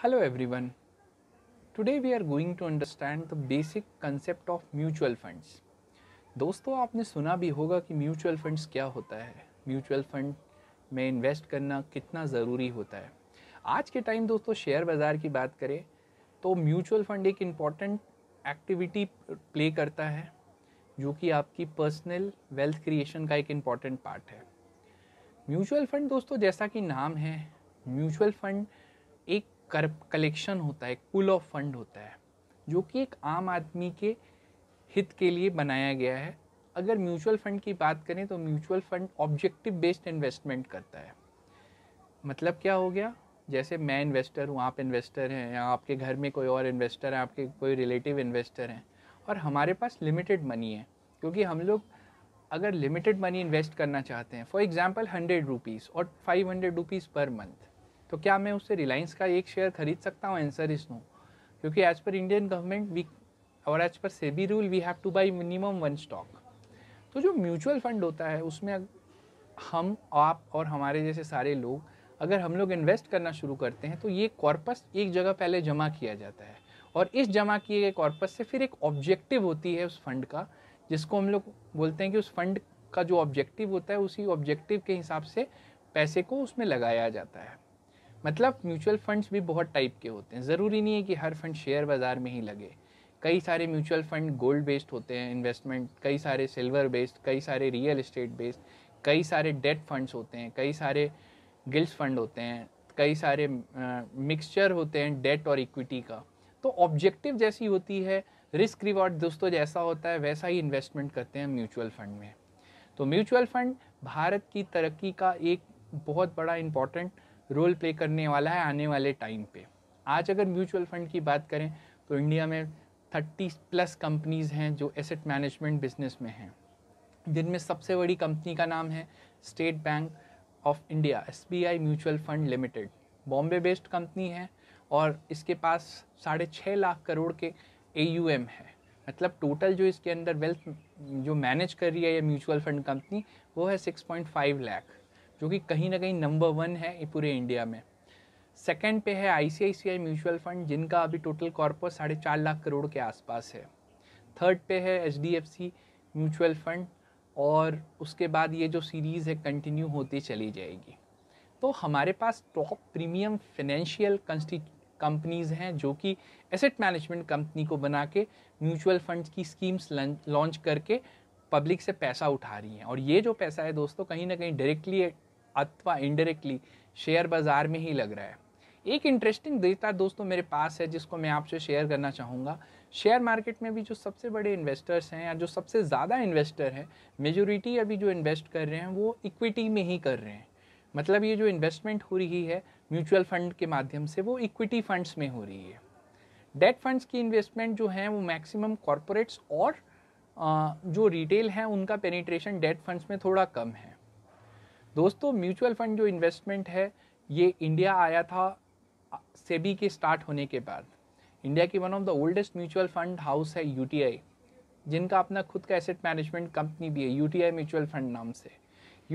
Hello everyone. Today we are going to understand the basic concept of mutual funds. दोस्तों आपने सुना भी होगा कि म्यूचुअल फंड्स क्या होता है म्यूचुअल फंड में इन्वेस्ट करना कितना ज़रूरी होता है आज के टाइम दोस्तों शेयर बाज़ार की बात करें तो म्यूचुअल फंड एक इम्पॉर्टेंट एक्टिविटी प्ले करता है जो कि आपकी पर्सनल वेल्थ क्रिएशन का एक इम्पॉर्टेंट पार्ट है म्यूचुअल फंड दोस्तों जैसा कि नाम है म्यूचुअल फंड एक कर कलेक्शन होता है पुल ऑफ फंड होता है जो कि एक आम आदमी के हित के लिए बनाया गया है अगर म्यूचुअल फंड की बात करें तो mutual fund objective based investment करता है मतलब क्या हो गया जैसे मैं इन्वेस्टर हूँ आप इन्वेस्टर हैं या आपके घर में कोई और इन्वेस्टर है आपके कोई रिलेटिव इन्वेस्टर हैं और हमारे पास लिमिटेड मनी है क्योंकि हम लोग अगर लिमिटेड मनी इन्वेस्ट करना चाहते हैं फॉर एग्ज़ाम्पल हंड्रेड रुपीज़ और five hundred rupees per month तो क्या मैं उससे रिलायंस का एक शेयर खरीद सकता हूँ आंसर इज नो क्योंकि as per Indian government we और as per SEBI rule we have to buy minimum one stock तो जो म्यूचुअल फंड होता है उसमें हम आप और हमारे जैसे सारे लोग अगर हम लोग इन्वेस्ट करना शुरू करते हैं तो ये कॉर्पस एक जगह पहले जमा किया जाता है और इस जमा किए गए कॉर्पस से फिर एक ऑब्जेक्टिव होती है उस फंड का जिसको हम लोग बोलते हैं कि उस फंड का जो ऑब्जेक्टिव होता है उसी ऑब्जेक्टिव के हिसाब से पैसे को उसमें लगाया जाता है मतलब म्यूचुअल फंड्स भी बहुत टाइप के होते हैं ज़रूरी नहीं है कि हर फंड शेयर बाज़ार में ही लगे कई सारे म्यूचुअल फंड गोल्ड बेस्ड होते हैं इन्वेस्टमेंट कई सारे सिल्वर बेस्ड कई सारे रियल इस्टेट बेस्ड कई सारे डेट फंड्स होते हैं कई सारे गिल्स फंड होते हैं कई सारे मिक्सचर होते हैं डेट और इक्विटी का तो ऑब्जेक्टिव जैसी होती है रिस्क रिवॉर्ड दोस्तों जैसा होता है वैसा ही इन्वेस्टमेंट करते हैं म्यूचुअल फंड में तो म्यूचुअल फंड भारत की तरक्की का एक बहुत बड़ा इम्पॉर्टेंट रोल प्ले करने वाला है आने वाले टाइम पे आज अगर म्यूचुअल फंड की बात करें तो इंडिया में थर्टी प्लस कंपनीज़ हैं जो एसेट मैनेजमेंट बिजनेस में हैं जिनमें सबसे बड़ी कंपनी का नाम है State Bank of India S mutual fund limited Bombay based company है और इसके पास साढ़े छः लाख करोड़ के ए है मतलब टोटल जो इसके अंदर वेल्थ जो मैनेज कर रही है ये म्यूचुअल फंड कंपनी वो है सिक्स पॉइंट फाइव लैख जो कि कहीं ना कहीं नंबर वन है पूरे इंडिया में सेकेंड पे है आई सी म्यूचुअल फंड जिनका अभी टोटल कॉर्पस साढ़े चार लाख करोड़ के आसपास है थर्ड पे है एच म्यूचुअल फंड और उसके बाद ये जो सीरीज़ है कंटिन्यू होती चली जाएगी तो हमारे पास टॉप प्रीमियम फिनेंशियल कंस्टि कंपनीज़ हैं जो कि एसेट मैनेजमेंट कंपनी को बना के म्यूचुअल फंड की स्कीम्स लॉन्च करके पब्लिक से पैसा उठा रही हैं और ये जो पैसा है दोस्तों कहीं ना कहीं डायरेक्टली अथवा इनडायरेक्टली शेयर बाज़ार में ही लग रहा है एक इंटरेस्टिंग डेटा दोस्तों मेरे पास है जिसको मैं आपसे शेयर करना चाहूँगा शेयर मार्केट में भी जो सबसे बड़े इन्वेस्टर्स हैं या जो सबसे ज़्यादा इन्वेस्टर हैं मेजोरिटी अभी जो इन्वेस्ट कर रहे हैं वो इक्विटी में ही कर रहे हैं मतलब ये जो इन्वेस्टमेंट हो रही है म्यूचुअल फंड के माध्यम से वो इक्विटी फंड्स में हो रही है डेट फंड्स की इन्वेस्टमेंट जो हैं वो मैक्सिमम कॉरपोरेट्स और जो रिटेल हैं उनका पेनिट्रेशन डेट फंड्स में थोड़ा कम है दोस्तों म्यूचुअल फंड जो इन्वेस्टमेंट है ये इंडिया आया था सेबी के स्टार्ट होने के बाद इंडिया की one of the oldest mutual fund house है यू जिनका अपना खुद का एसेट मैनेजमेंट कंपनी भी है यू म्यूचुअल फंड नाम से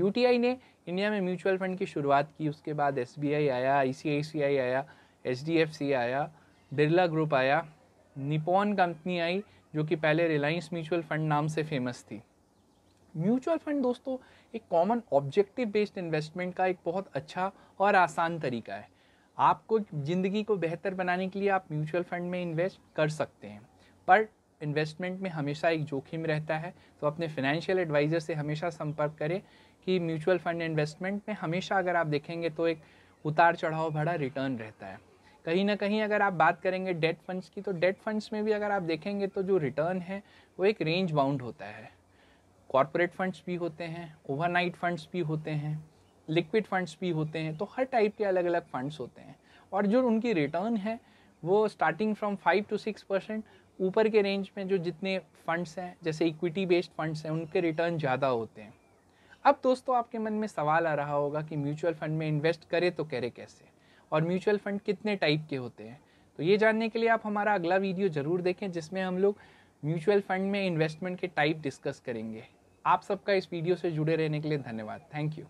यू ने इंडिया में म्यूचुअल फंड की शुरुआत की उसके बाद एस आया आई आया एच आया बिरला ग्रुप आया निपॉन कंपनी आई जो कि पहले रिलायंस म्यूचुअल फंड नाम से फेमस थी म्यूचुअल फंड दोस्तों एक कॉमन ऑब्जेक्टिव बेस्ड इन्वेस्टमेंट का एक बहुत अच्छा और आसान तरीका है आपको ज़िंदगी को बेहतर बनाने के लिए आप म्यूचुअल फंड में इन्वेस्ट कर सकते हैं पर इन्वेस्टमेंट में हमेशा एक जोखिम रहता है तो अपने फिनेंशियल एडवाइज़र से हमेशा संपर्क करें कि म्यूचुअल फंड इन्वेस्टमेंट में हमेशा अगर आप देखेंगे तो एक उतार चढ़ाव भरा रिटर्न रहता है कहीं ना कहीं अगर आप बात करेंगे डेट फंड्स की तो डेट फंड्स में भी अगर आप देखेंगे तो जो रिटर्न है वो एक रेंज बाउंड होता है कॉरपोरेट फंड्स भी होते हैं ओवरनाइट फंड्स भी होते हैं लिक्विड फंड्स भी होते हैं तो हर टाइप के अलग अलग फंड्स होते हैं और जो उनकी रिटर्न है वो starting from five to six percent ऊपर के रेंज में जो जितने फंड्स हैं जैसे इक्विटी बेस्ड फंड्स हैं उनके रिटर्न ज़्यादा होते हैं अब दोस्तों आपके मन में सवाल आ रहा होगा कि म्यूचुअल फंड में इन्वेस्ट करें तो करे कैसे और म्यूचुअल फंड कितने टाइप के होते हैं तो ये जानने के लिए आप हमारा अगला वीडियो ज़रूर देखें जिसमें हम लोग म्यूचुअल फंड में इन्वेस्टमेंट के टाइप डिस्कस करेंगे आप सबका इस वीडियो से जुड़े रहने के लिए धन्यवाद थैंक यू